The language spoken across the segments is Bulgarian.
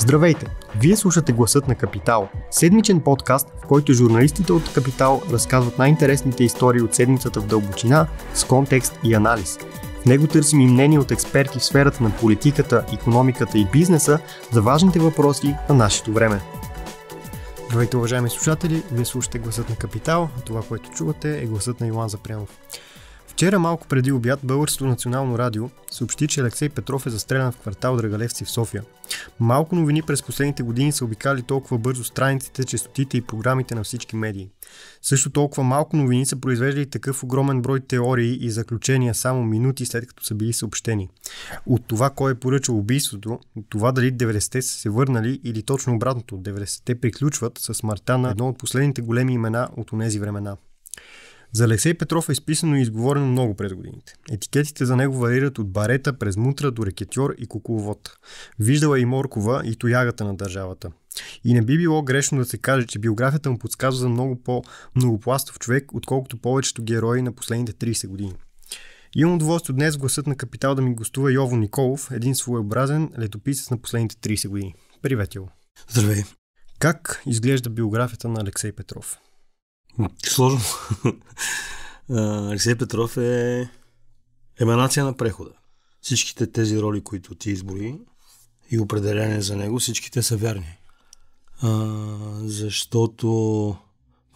Здравейте! Вие слушате Гласът на Капитал, седмичен подкаст, в който журналистите от Капитал разказват най-интересните истории от седмицата в дълбочина, с контекст и анализ. В него търсим и мнение от експерти в сферата на политиката, економиката и бизнеса за важните въпроси на нашето време. Здравейте, уважаеми слушатели! Вие слушате Гласът на Капитал, а това, което чувате е гласът на Илан Запрямов. Вчера малко преди обяд Българското национално радио съобщи, че Алексей Петров е застрелян в квартал Драгалевци в София. Малко новини през последните години са обикали толкова бързо страниците, честотите и програмите на всички медии. Също толкова малко новини са произвеждали такъв огромен брой теории и заключения само минути след като са били съобщени. От това кой е поръчал убийството, от това дали 90-те са се върнали или точно обратното, 90-те приключват с смъртта на едно от последните големи имена от онези времена. За Алексей Петров е изписано и изговорено много през годините. Етикетите за него варират от барета през мутра до рекетьор и кукловод. Виждала е и Моркова и тоягата на държавата. И не би било грешно да се каже, че биографията му подсказва за много по-многопластов човек, отколкото повечето герои на последните 30 години. Имам удоволствие днес гласът на Капитал да ми гостува Йово Николов, един своеобразен летописец на последните 30 години. Привет, Йово. Здравей. Как изглежда биографията на Алексей Петров? Сложно. Алексей Петров е еманация на прехода. Всичките тези роли, които ти избори, и определение за него, всичките са вярни. А, защото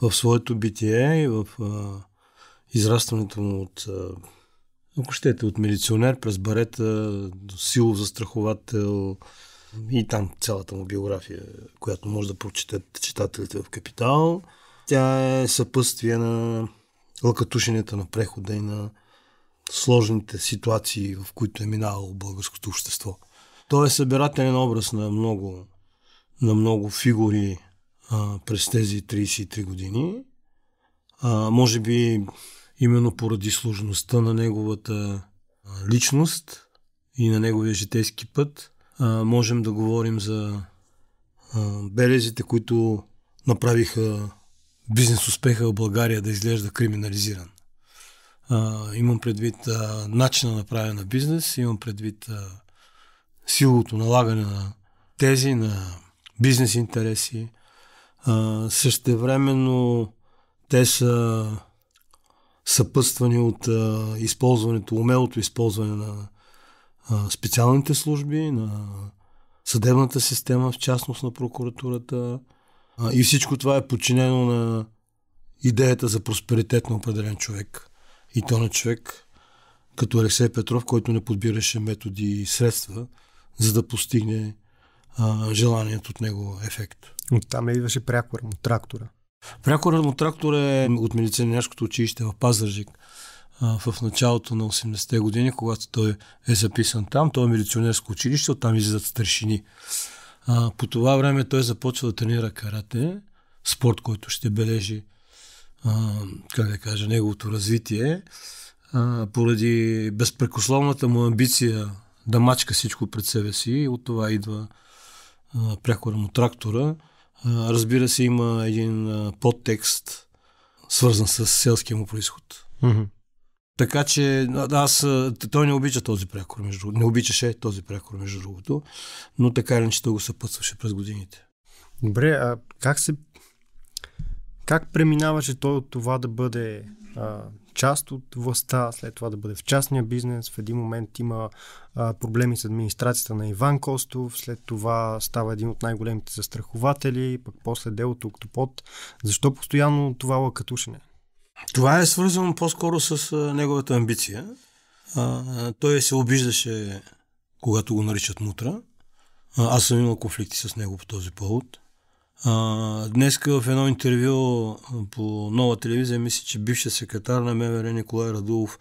в своето битие и в а, израстването му от, а, ако щете, от милиционер през барета до силов застраховател и там цялата му биография, която може да прочетат читателите в Капитал – тя е съпъствие на лъкатушенията на прехода и на сложните ситуации, в които е минало българското общество. Той е събирателен образ на много, на много фигури а, през тези 33 години. А, може би именно поради сложността на неговата личност и на неговия житейски път, а, можем да говорим за а, белезите, които направиха бизнес успеха в България да изглежда криминализиран. А, имам предвид а, начина на правене на бизнес, имам предвид а, силото налагане на тези, на бизнес интереси. А, същевременно те са съпътствани от а, използването, умелото използване на а, специалните служби, на съдебната система, в частност на прокуратурата, а, и всичко това е подчинено на идеята за просперитет на определен човек. И то на човек като Алексей Петров, който не подбираше методи и средства, за да постигне а, желаният от него ефект. От там е идваше прякор му трактора. Прякор му трактора е от милиционерското училище в Пазържик в началото на 80-те години, когато той е записан там. Той е милиционерско училище, оттам излизат старшини. А, по това време той започва да тренира карате, спорт, който ще бележи, а, как да кажа, неговото развитие. А, поради безпрекословната му амбиция да мачка всичко пред себе си, от това идва прякора му трактора. А, разбира се, има един а, подтекст, свързан с селския му происход. Mm-hmm. Така че аз, той не обича този прякор, между другото. Не обичаше този прякор, между другото, но така или иначе той го съпътстваше през годините. Добре, а как се... Как преминаваше той от това да бъде а, част от властта, след това да бъде в частния бизнес. В един момент има а, проблеми с администрацията на Иван Костов, след това става един от най-големите застрахователи, пък после делото Октопод. Защо постоянно това лъкатушене? Това е свързано по-скоро с а, неговата амбиция. А, той се обиждаше, когато го наричат мутра. А, аз съм имал конфликти с него по този повод. А, днеска в едно интервю по нова телевизия, мисля, че бившият секретар на МВР Николай Радулов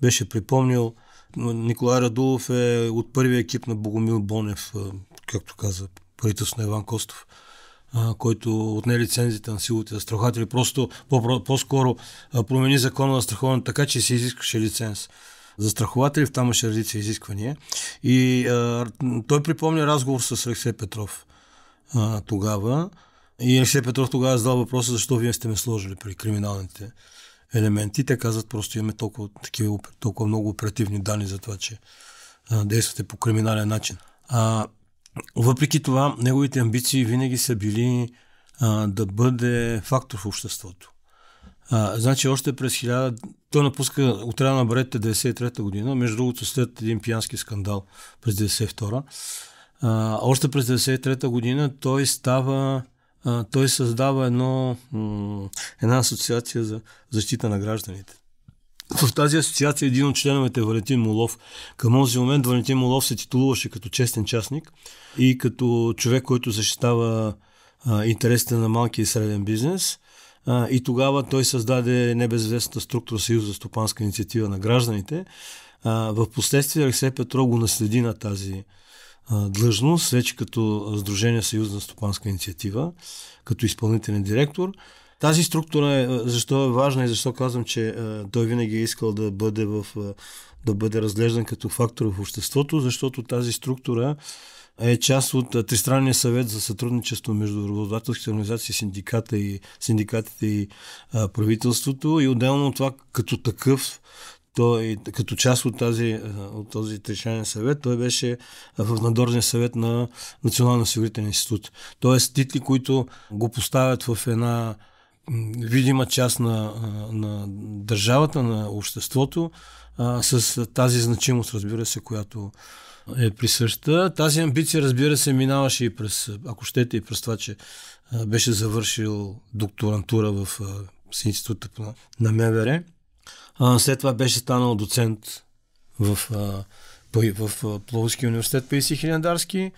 беше припомнил. Николай Радулов е от първия екип на Богомил Бонев, както каза правителство на Иван Костов а, който отне лицензията на силовите застрахователи. Просто по-скоро промени закона на страховането така, че се изискваше лиценз. Застрахователи в тамаше редица изисквания. И а, той припомня разговор с Алексей Петров а, тогава. И Алексей Петров тогава задал въпроса, защо вие сте ме сложили при криминалните елементи. Те казват, просто имаме толкова, такива, толкова много оперативни данни за това, че а, действате по криминален начин. А, въпреки това, неговите амбиции винаги са били а, да бъде фактор в обществото. А, значи още през 1000... Той напуска от на Баретта 93-та година, между другото след един пиянски скандал през 1992. а Още през 1993 година той става а, той създава едно, м- една асоциация за защита на гражданите. В тази асоциация един от членовете е Валентин Молов. Към този момент Валентин Молов се титулуваше като честен частник и като човек, който защитава интересите на малкия и среден бизнес. А, и тогава той създаде небезвестната структура Съюз за стопанска инициатива на гражданите. А, в последствие Алексей Петро го наследи на тази а, длъжност, вече като Сдружение Съюз на стопанска инициатива, като изпълнителен директор. Тази структура е, защо е важна и защо казвам, че е, той винаги е искал да бъде, в, е, да бъде разглеждан като фактор в обществото, защото тази структура е част от е, Тристранния съвет за сътрудничество между работодателските организации, синдиката и, синдикатите и а, е, правителството и отделно от това като такъв той, като част от, тази, от този Тристранния съвет, той беше в Надорния съвет на Националния осигурителен институт. Тоест титли, които го поставят в една видима част на, на държавата, на обществото, а, с тази значимост, разбира се, която е присъща. Тази амбиция, разбира се, минаваше и през, ако щете, и през това, че а, беше завършил докторантура в а, с института на, на МВР. А, след това беше станал доцент в, а, в, в, в Пловския университет Паиси Хилендарски.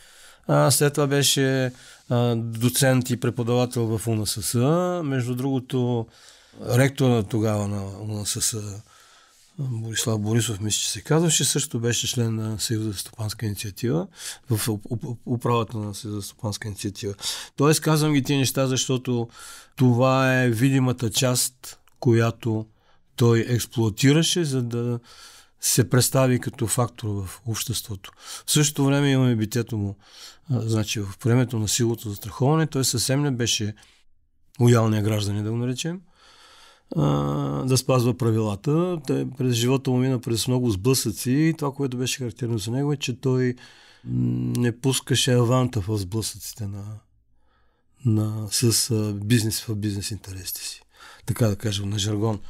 А, след това беше а, доцент и преподавател в УНСС. Между другото, ректора тогава на УНСС Борислав Борисов, мисля, че се казваше, също беше член на Съюза за стопанска инициатива, в управата на Съюза за стопанска инициатива. Тоест, казвам ги тези неща, защото това е видимата част, която той експлуатираше, за да се представи като фактор в обществото. В същото време имаме битето му значи в времето на силото застраховане, той съвсем не беше лоялния гражданин, да го наречем, да спазва правилата. Той през живота му мина през много сблъсъци и това, което беше характерно за него е, че той не пускаше аванта в сблъсъците на, на, с бизнес в бизнес интересите си. Така да кажем, на жаргон.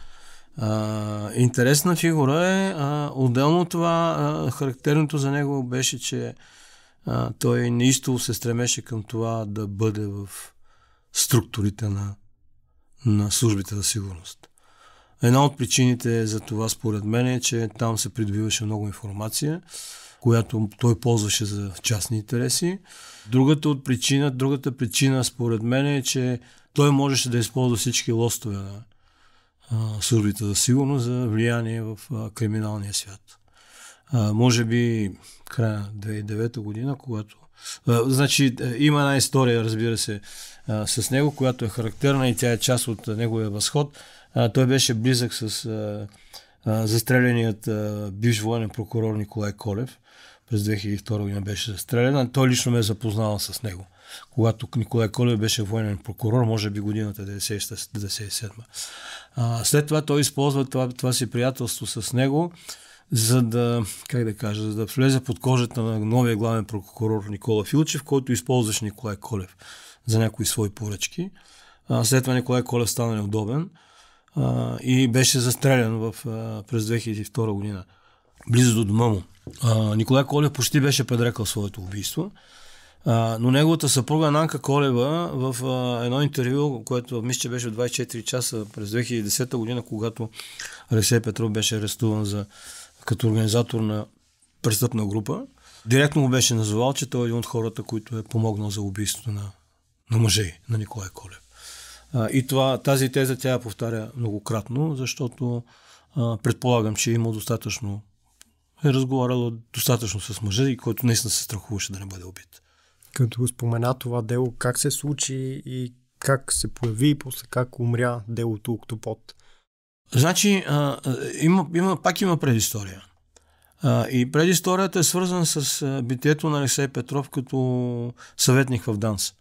А, интересна фигура е. А, отделно това, а, характерното за него беше, че а, той неистово се стремеше към това да бъде в структурите на, на службите за сигурност. Една от причините за това, според мен, е, че там се придобиваше много информация, която той ползваше за частни интереси. Другата, от причина, другата причина, според мен, е, че той можеше да използва всички лостове на службите за сигурност за влияние в криминалния свят а, може би края 2009 година, когато... А, значи е, има една история, разбира се, а, с него, която е характерна и тя е част от неговия възход. А, той беше близък с а, а, застреленият а, бивш военен прокурор Николай Колев. През 2002 година беше застрелен. А той лично ме е запознавал с него когато Николай Колев беше военен прокурор, може би годината 1997. 97 е е След това той използва това, това си приятелство с него за да, как да кажа, за да влезе под кожата на новия главен прокурор Никола Филчев, който използваше Николай Колев за някои свои поръчки. А, след това Николай Колев стана неудобен а, и беше застрелян в, а, през 2002 година, близо до дома му. А, Николай Колев почти беше предрекал своето убийство. А, но неговата съпруга Нанка Колева в а, едно интервю, което мисля, че беше 24 часа през 2010 година, когато Алексей Петров беше арестуван за като организатор на престъпна група. Директно му беше назвал, че той е един от хората, който е помогнал за убийството на, на мъже, на Николай Колев. А, и това, тази теза тя я повтаря многократно, защото а, предполагам, че е имал достатъчно е разговарял достатъчно с мъжа и който наистина се страхуваше да не бъде убит. Като спомена това дело, как се случи и как се появи и после как умря делото Октопод? Значи, а, има, има, пак има предистория. А, и предисторията е свързана с битието на Алексей Петров като съветник в ДАНС.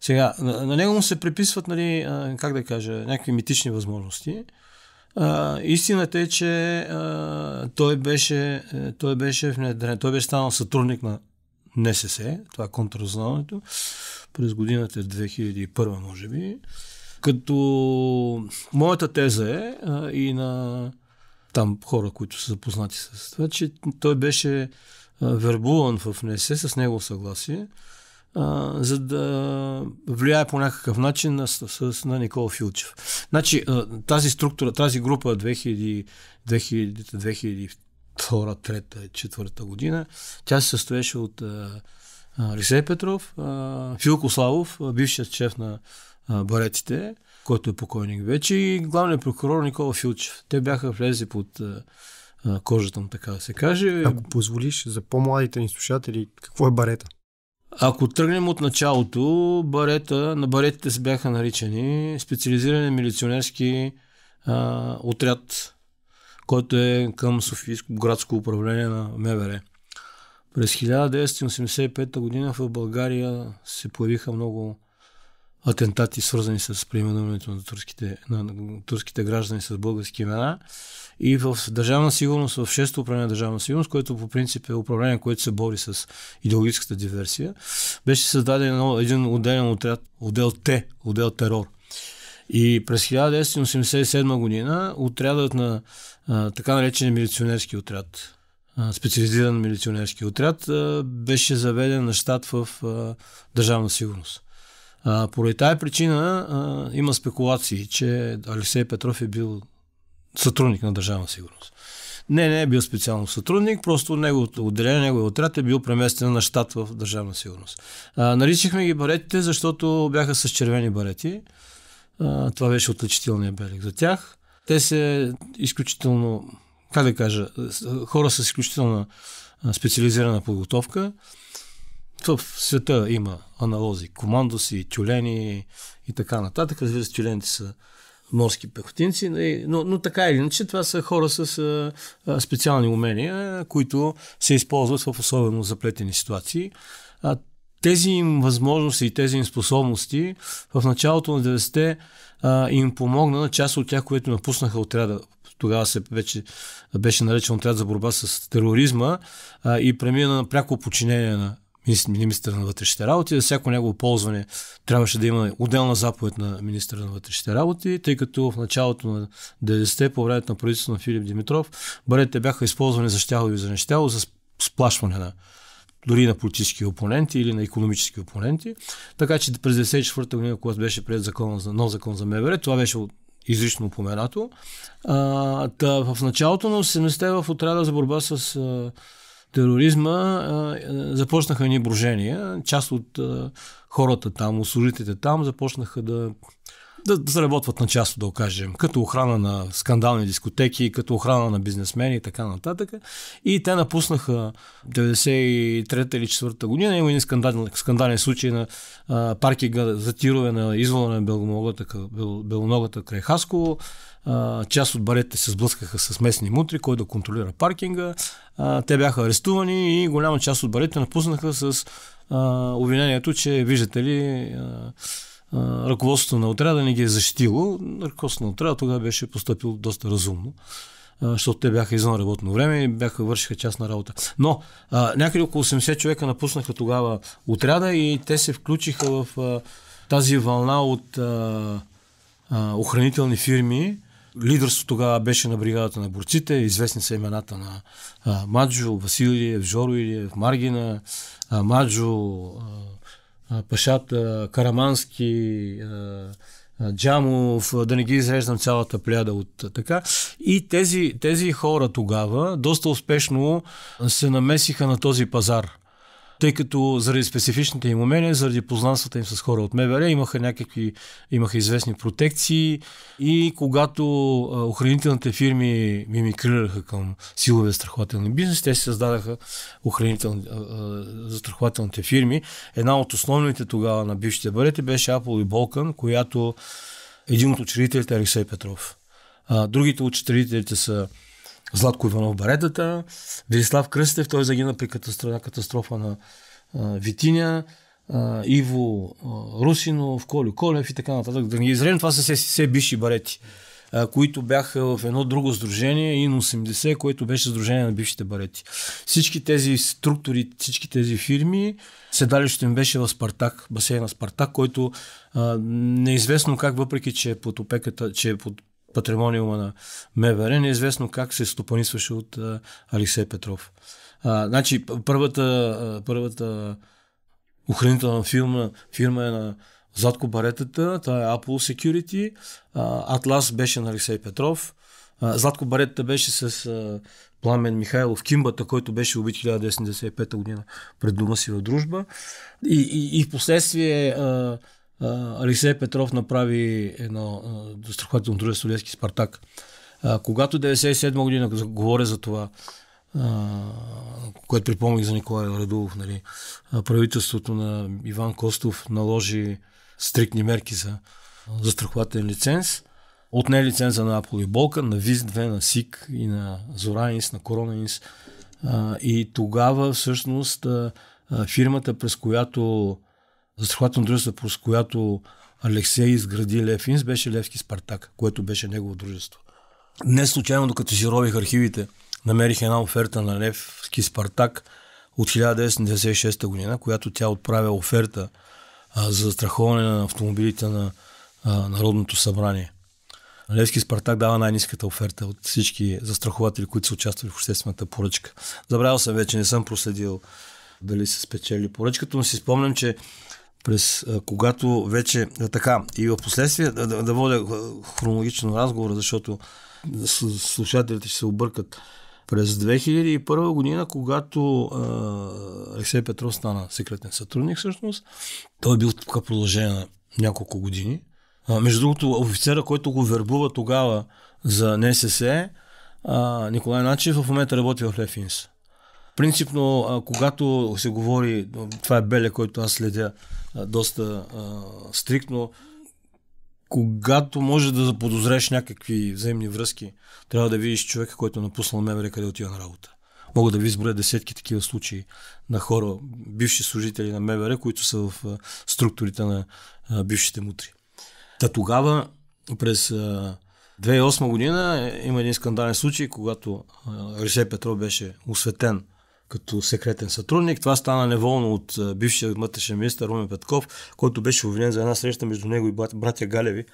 Сега, на, на него му се приписват, нали, а, как да кажа, някакви митични възможности. А, истината е, че а, той, беше, е, той беше внедрен, той беше станал сътрудник на НСС, това е контразнаването, през годината 2001, може би. Като моята теза е а, и на там хора, които са запознати с това, че той беше а, вербуван в НСЕ с негово съгласие, а, за да влияе по някакъв начин на, с, с, на Никола Филчев. Значи а, тази структура, тази група 2000, 2000, втора, трета, 2004 година, тя се състоеше от а, Алексей Петров, а, Филко Славов, бившият шеф на а, баретите, който е покойник вече, и главният прокурор Никола Филчев. Те бяха влезли под а, кожата му, така да се каже. Ако позволиш за по-младите ни слушатели, какво е барета? Ако тръгнем от началото, барета, на баретите се бяха наричани специализиране милиционерски а, отряд, който е към Софийско градско управление на МВР. През 1985 година в България се появиха много атентати, свързани с преименуването на турските, на, на турските граждани с български имена. И в Държавна сигурност, в 6-то управление на Държавна сигурност, което по принцип е управление, което се бори с идеологическата диверсия, беше създаден един отделен отряд, отдел Т, отдел терор. И през 1987 година отрядът на а, така наречен милиционерски отряд, а, специализиран милиционерски отряд, а, беше заведен на щат в а, Държавна сигурност. А, поради тая причина а, има спекулации, че Алексей Петров е бил сътрудник на Държавна сигурност. Не, не е бил специално сътрудник, просто неговото отделение, неговия отряд е бил преместен на щат в Държавна сигурност. А, наричахме ги баретите, защото бяха с червени барети. А, това беше отличителният белег за тях. Те са изключително, как да кажа, хора с изключителна специализирана подготовка в света има аналози. Командоси, тюлени и така нататък. Разбира се, тюлените са морски пехотинци, нали? но, но така или иначе това са хора с а, специални умения, които се използват в особено заплетени ситуации. А, тези им възможности и тези им способности в началото на 90-те а, им помогна на част от тях, които напуснаха отряда. Тогава се вече беше наречен отряд за борба с тероризма а, и премина на пряко подчинение на министър на вътрешните работи. За всяко негово ползване трябваше да има отделна заповед на министър на вътрешните работи, тъй като в началото на 90-те, по времето на правителството на Филип Димитров, барете бяха използвани за щяло и за нещяло, за сплашване на дори на политически опоненти или на економически опоненти. Така че през 1994 година, когато беше прият закон за, нов закон за МВР, това беше изрично упоменато. А, та, в началото на 80-те в отряда за борба с а, тероризма а, започнаха ни брожения. Част от а, хората там, служителите там започнаха да да, да заработват на част, да окажем, като охрана на скандални дискотеки, като охрана на бизнесмени и така нататък. И те напуснаха 93-та или 4-та година. Има един скандален, скандален случай на а, паркинга за тирове на извода на белоногата, бел, белоногата край Хасково. А, част от барете се сблъскаха с местни мутри, кой да контролира паркинга. А, те бяха арестувани и голяма част от барете напуснаха с а, обвинението, че виждате ли а, ръководството на отряда не ги е защитило. Ръководството на отряда тогава беше поступило доста разумно, а, защото те бяха извън работно време и бяха, вършиха частна работа. Но а, някъде около 80 човека напуснаха тогава отряда и те се включиха в а, тази вълна от а, а, охранителни фирми, Лидерство тогава беше на бригадата на борците, известни са имената на а, Маджо, Василиев, Жоро Илиев, Маргина, а, Маджо, а, Пашата, Карамански, Джамов, да не ги изреждам цялата пляда от така. И тези, тези хора тогава доста успешно се намесиха на този пазар тъй като заради специфичните им умения, заради познанствата им с хора от МВР, имаха някакви, имаха известни протекции и когато охранителните фирми мимикрираха към силове страхователни бизнес, те се създадаха охранителни, застрахователните фирми. Една от основните тогава на бившите барети беше Apple и Balkan, която един от учредителите е Алексей Петров. А, другите учредителите са Златко Иванов Баретата, Велислав Кръстев, той загина при катастрофа, катастрофа на а, Витиня, а, Иво а, Русинов, Колю Колев и така нататък. Да ги изрежем, това са все, все бивши барети, а, които бяха в едно друго сдружение, ИН 80, което беше сдружение на бившите барети. Всички тези структури, всички тези фирми, седалището им беше в Спартак, басейна Спартак, който а, неизвестно как, въпреки че е под опеката, че е под патримониума на МВР, неизвестно как се стопанисваше от а, Алексей Петров. А, значи, първата, първата охранителна фирма, фирма е на Задко баретата, това е Apple Security, а, Атлас беше на Алексей Петров, а, Златко баретата беше с а, Пламен Михайлов Кимбата, който беше убит 1995 година пред дома си в дружба. И, и, и в последствие Алексей Петров направи едно застрахователно дружество Левски Спартак. А, когато 97 година, говоря за това, а, което припомних за Николай Радулов, нали, правителството на Иван Костов наложи стриктни мерки за застрахователен лиценз. Отне лиценза на Аполи Болка, на ВИЗ-2, на СИК и на Зоранис, на Коронанис. И тогава всъщност фирмата, през която застрахователно дружество, с която Алексей изгради Левинс, беше Левски Спартак, което беше негово дружество. Не случайно, докато си рових архивите, намерих една оферта на Левски Спартак от 1996 година, която тя отправя оферта а, за застраховане на автомобилите на а, Народното събрание. Левски Спартак дава най-низката оферта от всички застрахователи, които са участвали в обществената поръчка. Забравял съм вече, не съм проследил дали са спечели поръчката, но си спомням, че през когато вече така и в последствие да, да водя хронологично разговор, защото слушателите ще се объркат. През 2001 година, когато а, Алексей Петров стана секретен сътрудник, всъщност, той е бил така продължение на няколко години. А, между другото, офицера, който го вербува тогава за НСС, е, а, Николай Начев в момента работи в Лефинс принципно, а, когато се говори, това е Беле, който аз следя а, доста а, стриктно, когато може да заподозреш някакви взаимни връзки, трябва да видиш човека, който е напуснал мебере, къде отива на работа. Мога да ви изброя десетки такива случаи на хора, бивши служители на МВР, които са в структурите на бившите мутри. Та тогава, през 2008 година, е, има един скандален случай, когато Рисей Петро беше осветен като секретен сътрудник. Това стана неволно от бившия вътрешен министр Румен Петков, който беше обвинен за една среща между него и братя Галеви,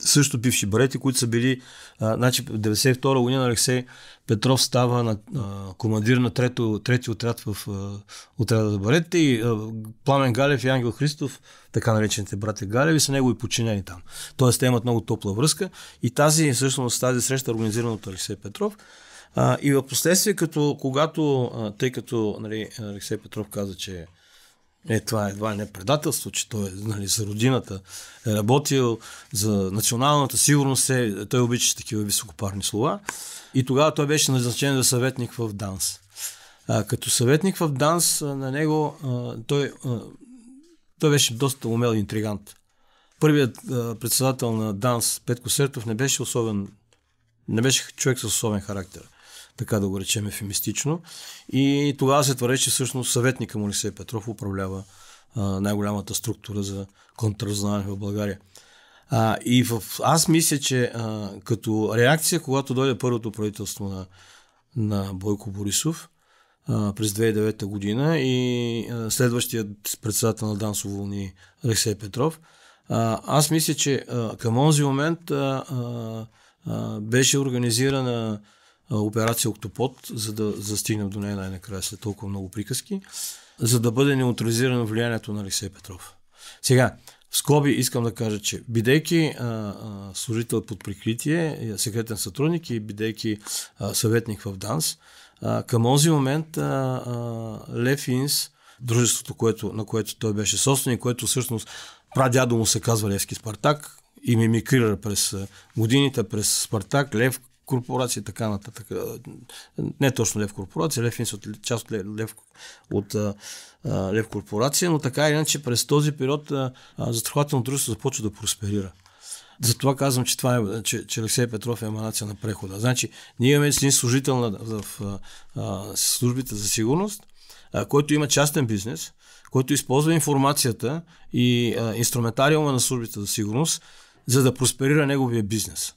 също бивши барети, които са били, а, значи 92 година Алексей Петров става на, а, командир на трето, трети отряд в а, отряда за баретите и а, Пламен Галев и Ангел Христов, така наречените братя Галеви, са негови подчинени там. Тоест те имат много топла връзка и тази, всъщност тази среща, организирана от Алексей Петров, а, и в последствие, като, когато, а, тъй като нали, Алексей Петров каза, че е, това е, е не предателство, че той е нали, за родината, е работил за националната сигурност, е, той обича такива високопарни слова. И тогава той беше назначен за съветник в ДАНС. А, като съветник в ДАНС на него а, той, а, той беше доста умел интригант. Първият а, председател на ДАНС, Петко Сертов, не беше особен, не беше човек с особен характер така да го речем ефемистично. И тогава се твърде, че всъщност съветника му Лисей Петров управлява най-голямата структура за контрразнаване в България. А, и в, аз мисля, че а, като реакция, когато дойде първото правителство на, на Бойко Борисов а, през 2009 година и а, следващият председател на Дансо Волни Алексей Петров, а, аз мисля, че а, към онзи момент а, а, а, беше организирана операция Октопод, за да застигнем до нея най-накрая след толкова много приказки, за да бъде неутрализирано влиянието на Алексей Петров. Сега, в скоби искам да кажа, че бидейки а, а, служител под прикритие, е, секретен сътрудник и бидейки а, съветник в ДАНС, а, към този момент а, а, Лев Инс, дружеството, което, на което той беше собственик, което всъщност прадядо му се казва Левски Спартак и мимикрира през годините, през Спартак, Лев корпорация и така нататък. Не точно Лев корпорация, Лев Инс от част от Лев, от а, Лев корпорация, но така или иначе през този период а, застрахователно дружество започва да просперира. Затова казвам, че, това е, че, че Алексей Петров е еманация на прехода. Значи, ние имаме един служител на, в, в а, службите за сигурност, а, който има частен бизнес, който използва информацията и а, инструментариума на службите за сигурност, за да просперира неговия бизнес.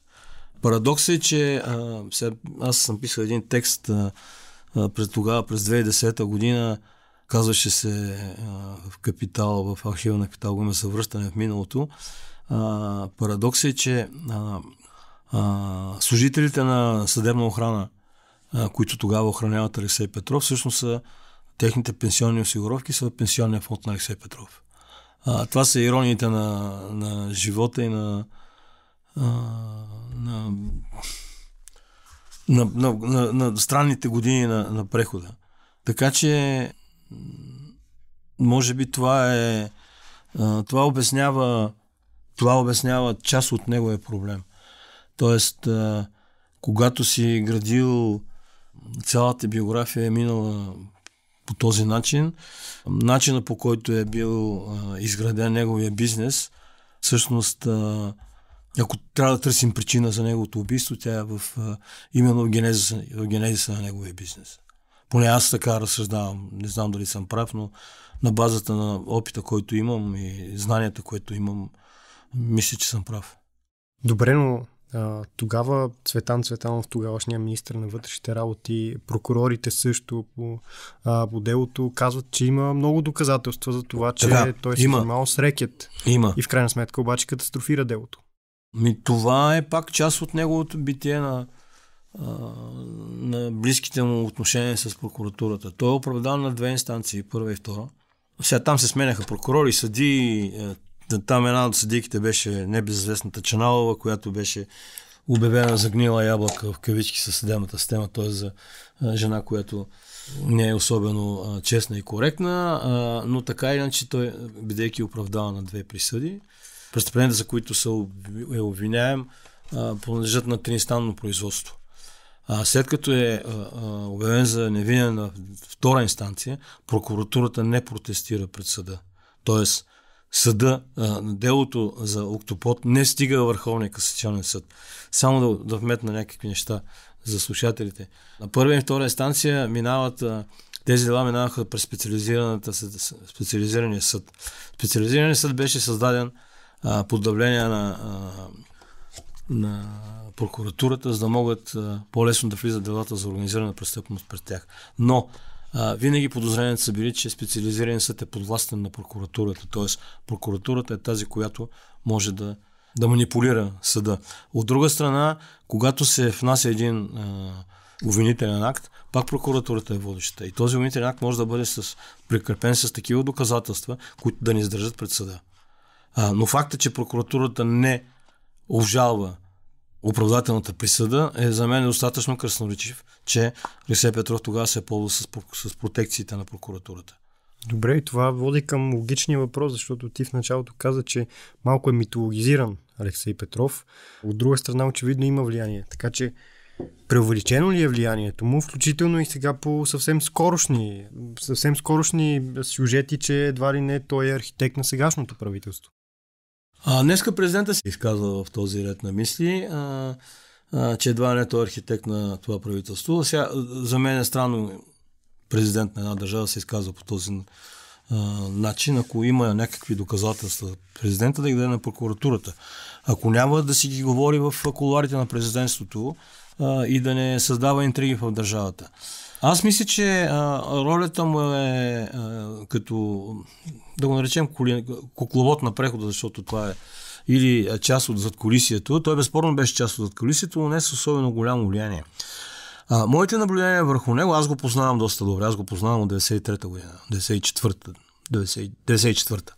Парадокс е, че а, сега, аз съм писал един текст а, през тогава, през 2010 година, казваше се а, в Капитал, в архива на Капитал, го има съвръщане в миналото. А, парадокс е, че а, а, служителите на съдебна охрана, а, които тогава охраняват Алексей Петров, всъщност са техните пенсионни осигуровки са пенсионния фонд на Алексей Петров. А, това са ирониите на, на живота и на, на, на, на, на, на странните години на, на прехода. Така че, може би това е. това обяснява. Това обяснява част от неговия е проблем. Тоест, когато си градил цялата биография е минала по този начин, начина по който е бил изграден неговия бизнес, всъщност а, ако трябва да търсим причина за неговото убийство, тя е в, именно в генезиса, в генезиса на неговия бизнес. Поне аз така разсъждавам, не знам дали съм прав, но на базата на опита, който имам и знанията, което имам, мисля, че съм прав. Добре, но а, тогава Цветан Цветанов, тогавашния министр на вътрешните работи, прокурорите също по, а, по делото казват, че има много доказателства за това, че така, той се занимавал с рекет. Има. И в крайна сметка обаче катастрофира делото. Ми, това е пак част от неговото битие на, на близките му отношения с прокуратурата. Той е оправдан на две инстанции, първа и втора. Сега там се сменяха прокурори, съди. Е, там една от съдиките беше Небезвестната Чаналова, която беше обявена за гнила ябълка в кавички със съдебната система, т.е. за е, жена, която не е особено е, честна и коректна, но така иначе той, бидейки оправдан на две присъди, престъпленията, за които са е обвиняем, подлежат на триинстанно производство. А, след като е обявен за невинен на втора инстанция, прокуратурата не протестира пред съда. Тоест, съда, делото за Октопот не стига Върховния касационен съд. Само да, да вметна някакви неща за слушателите. На първа и втора инстанция минават тези дела минаваха през специализираната, специализирания съд. Специализираният съд беше създаден а, под давление на, а, на прокуратурата, за да могат а, по-лесно да влизат делата за организирана престъпност пред тях. Но а, винаги подозренията са били, че специализиран съд е подвластен на прокуратурата, т.е. прокуратурата е тази, която може да, да манипулира съда. От друга страна, когато се внася един а, обвинителен акт, пак прокуратурата е водеща. И този обвинителен акт може да бъде с, прикрепен с такива доказателства, които да ни издържат пред съда. А, но факта, че прокуратурата не обжалва оправдателната присъда е за мен достатъчно красноречив, че Алексей Петров тогава се е ползва с, с протекциите на прокуратурата. Добре, и това води към логичния въпрос, защото ти в началото каза, че малко е митологизиран Алексей Петров. От друга страна, очевидно има влияние. Така че преувеличено ли е влиянието му, включително и сега по съвсем скорошни, съвсем скорошни сюжети, че едва ли не той е архитект на сегашното правителство? А, днеска президента се изказва в този ред на мисли, а, а, че едва не е той архитект на това правителство. Сега, за мен е странно президент на една държава се изказва по този а, начин. Ако има някакви доказателства президента, да ги даде на прокуратурата. Ако няма да си ги говори в колуарите на президентството, а, и да не създава интриги в държавата. Аз мисля, че а, ролята му е а, като, да го наречем, кукловод на прехода, защото това е или част от задколисието. Той безспорно беше част от задколисието, но не с особено голямо влияние. А, моите наблюдения върху него, аз го познавам доста добре. Аз го познавам от 93-та година, 94-та. 94-та.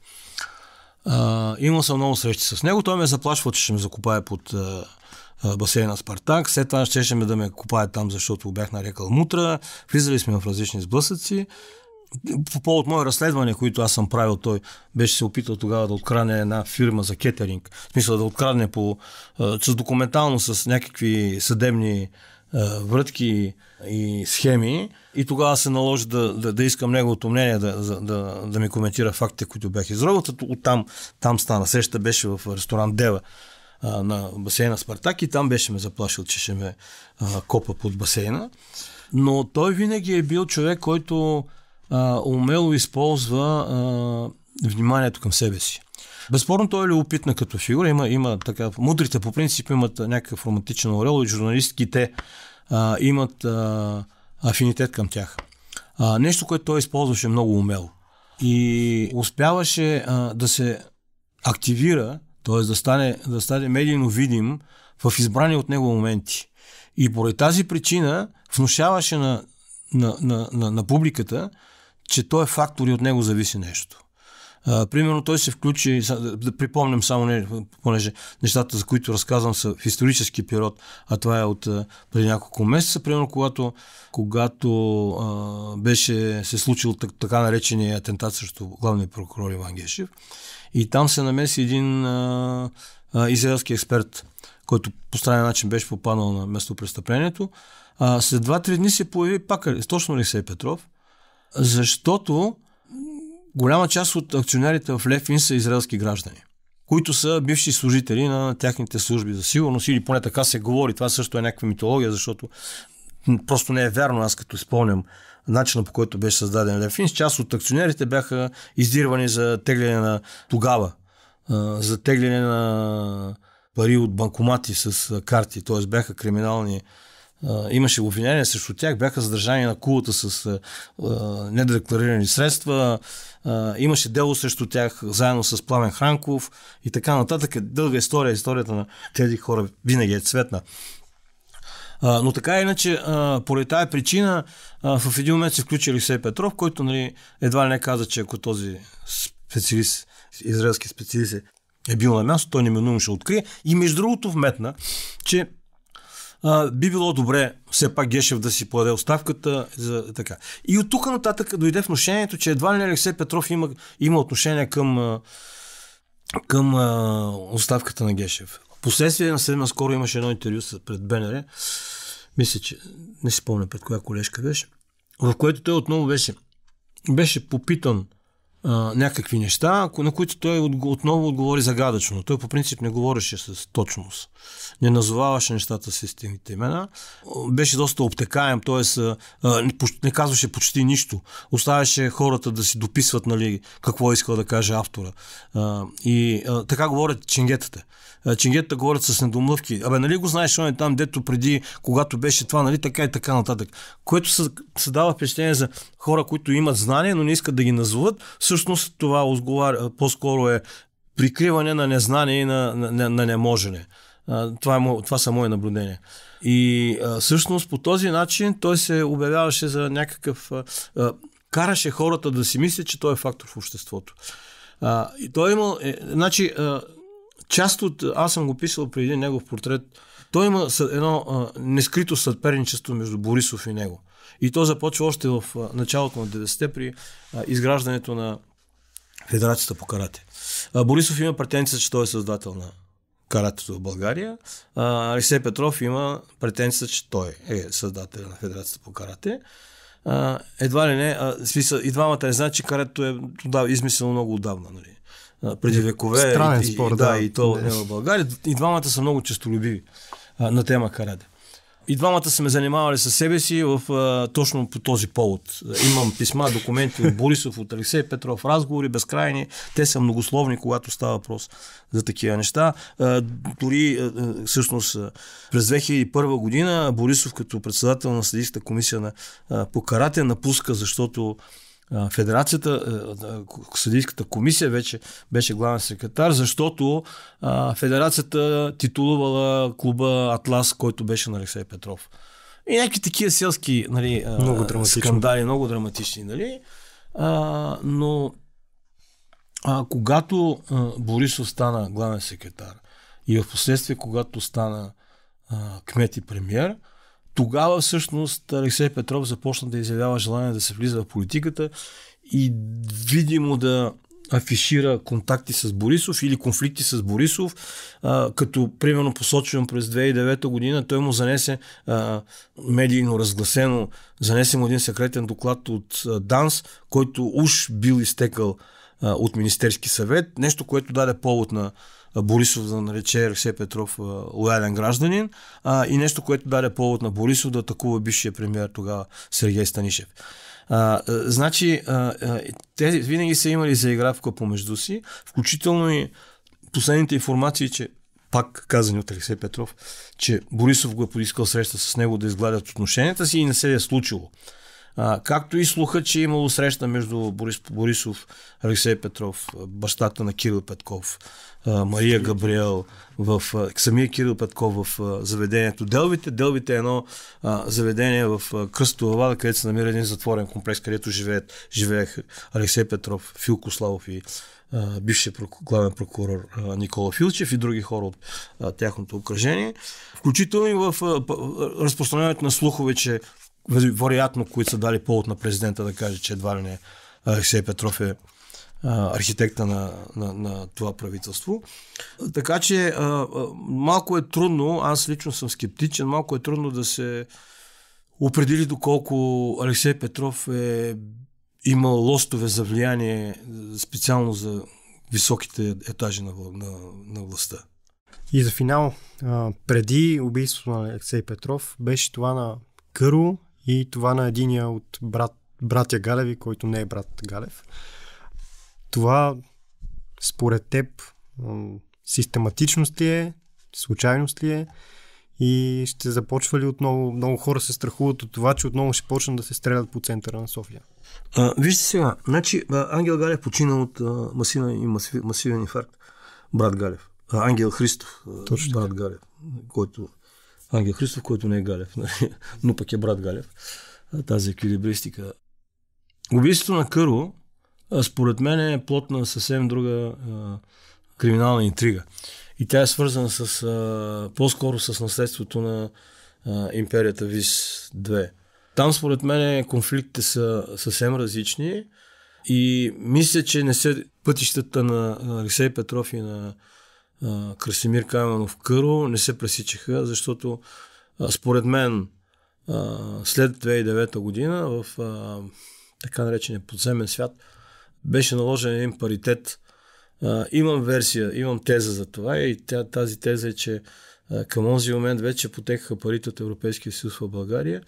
А, имал съм много срещи с него. Той ме заплашва, че ще ме закопае под а, басейна Спартак. След това щеше ме да ме купаят там, защото бях нарекал мутра. Влизали сме в различни сблъсъци. По повод мое разследване, които аз съм правил, той беше се опитал тогава да открадне една фирма за кетеринг. В смисъл да откране по, с документално с някакви съдебни врътки и схеми. И тогава се наложи да, да, да искам неговото мнение, да, да, да, да ми коментира фактите, които бях изробил. Оттам там стана. Среща, беше в ресторант Дева на басейна Спартак и там беше ме заплашил, че ще ме а, копа под басейна. Но той винаги е бил човек, който а, умело използва а, вниманието към себе си. Безспорно той е любопитна като фигура. Има, има така, мудрите по принцип имат някакъв романтичен орел и журналистките а, имат а, афинитет към тях. А, нещо, което той използваше много умело. И успяваше а, да се активира Тоест да стане, да стане медийно видим в избрани от него моменти. И поради тази причина внушаваше на, на, на, на, на публиката, че той е фактор и от него зависи нещо. А, примерно той се включи, да припомням само, не, понеже нещата, за които разказвам са в исторически период, а това е от преди няколко месеца, примерно когато, когато а, беше се случил така наречения атентат срещу главния прокурор Иван Гешев. И там се намеси един а, а, израелски експерт, който по странен начин беше попаднал на место престъплението, А, след 2-3 дни се появи пак е, точно Алексей Петров, защото голяма част от акционерите в Левин са израелски граждани които са бивши служители на тяхните служби за сигурност или поне така се говори. Това също е някаква митология, защото просто не е вярно, аз като спомням начина по който беше създаден Лефинс, част от акционерите бяха издирвани за тегляне на тогава, за тегляне на пари от банкомати с карти, т.е. бяха криминални имаше обвинения срещу тях, бяха задържани на кулата с недекларирани средства, имаше дело срещу тях заедно с Пламен Хранков и така нататък. Дълга история, историята на тези хора винаги е цветна. А, но така иначе, а, поради тая причина, а, в един момент се включи Алексей Петров, който нали, едва ли не каза, че ако този специалист, израелски специалист е, е бил на място, той неминуемо ще открие. И между другото вметна, че а, би било добре все пак Гешев да си подаде оставката. За, така. И от тук нататък дойде вношението, че едва ли не Алексей Петров има, има отношение към, към а, оставката на Гешев. Последствие на седма скоро имаше едно интервю пред БНР. Мисля, че не си спомня пред коя колежка беше. В което той отново беше, беше попитан – а, някакви неща, на които той отново отговори загадъчно. Той по принцип не говореше с точност. Не назоваваше нещата с истинните имена. Беше доста обтекаем, т.е. не казваше почти нищо. Оставяше хората да си дописват нали, какво искал да каже автора. А, и а, така говорят чингетата. Чингетата говорят с недомлъвки. Абе, нали го знаеш, он е там, дето преди, когато беше това, нали така и така нататък. Което се дава впечатление за хора, които имат знания, но не искат да ги назоват всъщност това отговаря, по-скоро е прикриване на незнание и на, на, на, на неможене. това, е, мо, това са мои наблюдения. И всъщност по този начин той се обявяваше за някакъв... караше хората да си мислят, че той е фактор в обществото. и той е имал... Е, значи, част от... Аз съм го писал преди негов портрет. Той има едно а, нескрито съперничество между Борисов и него. И то започва още в началото на 90-те при изграждането на Федерацията по карате. Борисов има претенция, че той е създател на каратето в България. Алексей Петров има претенция, че той е създател на Федерацията по карате. едва ли не, и двамата не знаят, че каратето е измислено много отдавна. Нали? преди е, векове. Странен и, и, да, да. И то не. в България. И двамата са много честолюбиви на тема карате. И двамата сме занимавали със себе си в, а, точно по този повод. Имам писма, документи от Борисов, от Алексей Петров, разговори безкрайни. Те са многословни, когато става въпрос за такива неща. А, дори а, всъщност през 2001 година Борисов като председател на съдийската комисия на, а, по карате напуска, защото Федерацията, е, е, е, съдийската комисия вече беше главен секретар, защото федерацията титулувала клуба Атлас, който беше на Алексей Петров. И някакви такива селски нали, много скандали, много драматични. Нали? А, но а, когато а, Борисов стана главен секретар и в последствие когато стана а, кмет и премьер, тогава всъщност Алексей Петров започна да изявява желание да се влиза в политиката и видимо да афишира контакти с Борисов или конфликти с Борисов, а, като примерно посочвам през 2009 година, той му занесе а, медийно разгласено, занесе му един секретен доклад от а, ДАНС, който уж бил изтекал а, от Министерски съвет, нещо, което даде повод на Борисов да нарече Алексей Петров лоялен гражданин а, и нещо, което даде повод на Борисов да атакува бившия премьер тогава Сергей Станишев. А, значи, а, те винаги са имали заигравка помежду си, включително и последните информации, че пак казани от Алексей Петров, че Борисов го е поискал среща с него да изгладят отношенията си и не се е случило. А, както и слуха, че е имало среща между Борис Борисов, Алексей Петров, бащата на Кирил Петков, а, Мария Габриел, в а, самия Кирил Петков в а, заведението Делвите. Делвите е едно а, заведение в Кръстова вада, където се намира един затворен комплекс, където живеят, живеех Алексей Петров, Фил Кославов и бившия главен прокурор Никола Филчев и други хора от тяхното окръжение. Включително и в разпространяването на слухове, че вероятно, които са дали повод на президента да каже, че едва ли не Алексей Петров е архитекта на, на, на това правителство. Така че малко е трудно, аз лично съм скептичен, малко е трудно да се определи доколко Алексей Петров е имал лостове за влияние специално за високите етажи на, на, на властта. И за финал, преди убийството на Алексей Петров беше това на Кърл и това на единия от брат, братя Галеви, който не е брат Галев. Това според теб систематичност ли е, случайност ли е и ще започва ли отново, много хора се страхуват от това, че отново ще почнат да се стрелят по центъра на София? А, вижте сега, значи Ангел Галев почина от а, масивен, масивен инфаркт, брат Галев. А, Ангел Христов, Точно брат Галев, който Ангел Христов, който не е Галев, нали? но пък е брат Галев. Тази еквилибристика. Убийството на Кърво, според мен, е плод на съвсем друга а, криминална интрига. И тя е свързана с, а, по-скоро с наследството на а, империята Вис 2. Там, според мен, конфликтите са съвсем различни и мисля, че не се пътищата на Алексей Петров и на Красимир Каменов Къро не се пресичаха, защото а, според мен а, след 2009 година в а, така наречения подземен свят беше наложен един паритет. А, имам версия, имам теза за това и тя, тази теза е, че а, към този момент вече потекаха парите от Европейския съюз в България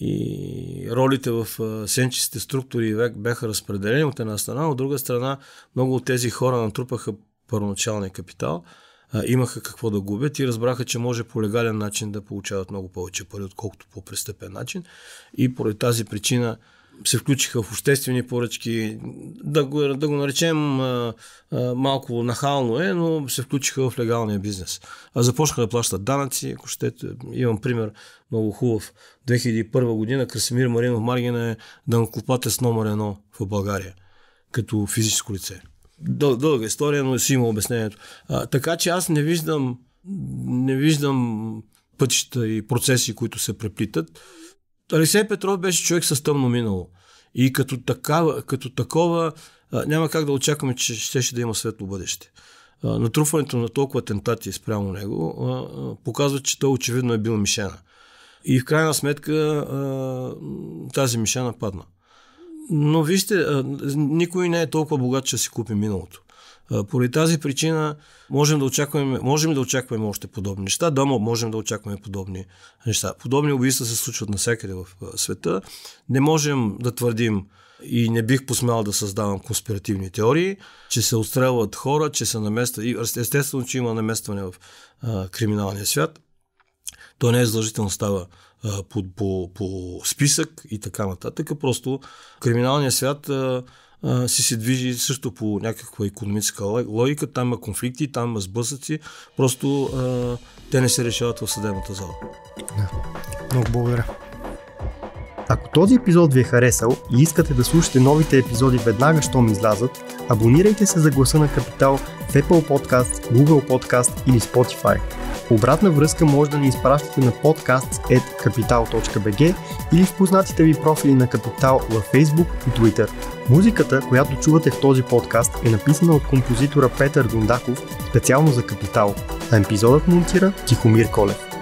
и ролите в сенчестите структури бяха разпределени от една страна, от друга страна много от тези хора натрупаха първоначалния капитал, а, имаха какво да губят и разбраха, че може по легален начин да получават много повече пари, отколкото по престъпен начин. И поради тази причина се включиха в обществени поръчки, да го, да го наречем а, а, малко нахално е, но се включиха в легалния бизнес. А започнаха да плащат данъци, ако ще Имам пример много хубав. 2001 година Красимир Маринов Маргина е дънклопатец номер едно в България, като физическо лице дъл, дълга история, но си има обяснението. А, така че аз не виждам, не виждам пътища и процеси, които се преплитат. Алексей Петров беше човек с тъмно минало. И като, такава, като такова а, няма как да очакваме, че ще, ще да има светло бъдеще. А, натрупването на толкова тентати спрямо него а, а, показва, че той очевидно е бил мишена. И в крайна сметка а, тази мишена падна. Но вижте, никой не е толкова богат, че си купи миналото. Поради тази причина можем да очакваме, можем да очакваме още подобни неща. Да, можем да очакваме подобни неща. Подобни убийства се случват навсякъде в света. Не можем да твърдим и не бих посмял да създавам конспиративни теории, че се отстрелват хора, че се наместват. И естествено, че има наместване в а, криминалния свят. То не е задължително става по, по, по списък и така нататък. Просто криминалният свят а, а, си се движи също по някаква економическа логика. Там има конфликти, там има сблъсъци. Просто а, те не се решават в съдебната зала. Да. Много благодаря. Ако този епизод ви е харесал и искате да слушате новите епизоди веднага, щом излязат, абонирайте се за гласа на Капитал в Apple Podcast, Google Podcast или Spotify. Обратна връзка може да ни изпращате на подкаст at capital.bg или в познатите ви профили на Капитал във Facebook и Twitter. Музиката, която чувате в този подкаст е написана от композитора Петър Гундаков специално за Капитал, а епизодът монтира Тихомир Колев.